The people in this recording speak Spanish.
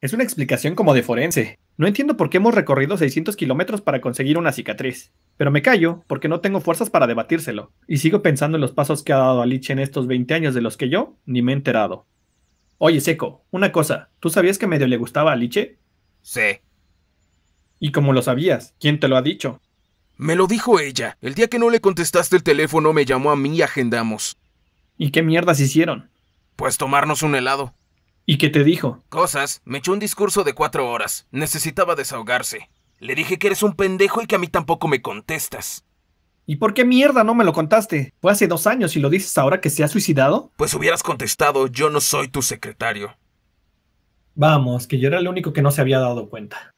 Es una explicación como de forense. No entiendo por qué hemos recorrido 600 kilómetros para conseguir una cicatriz. Pero me callo porque no tengo fuerzas para debatírselo. Y sigo pensando en los pasos que ha dado Alicia en estos 20 años de los que yo ni me he enterado. Oye, Seco, una cosa. ¿Tú sabías que medio le gustaba a Aliche? Sí. ¿Y cómo lo sabías? ¿Quién te lo ha dicho? Me lo dijo ella. El día que no le contestaste el teléfono me llamó a mí y agendamos. ¿Y qué mierdas hicieron? Pues tomarnos un helado. ¿Y qué te dijo? Cosas. Me echó un discurso de cuatro horas. Necesitaba desahogarse. Le dije que eres un pendejo y que a mí tampoco me contestas. ¿Y por qué mierda no me lo contaste? Fue hace dos años y lo dices ahora que se ha suicidado. Pues hubieras contestado, yo no soy tu secretario. Vamos, que yo era el único que no se había dado cuenta.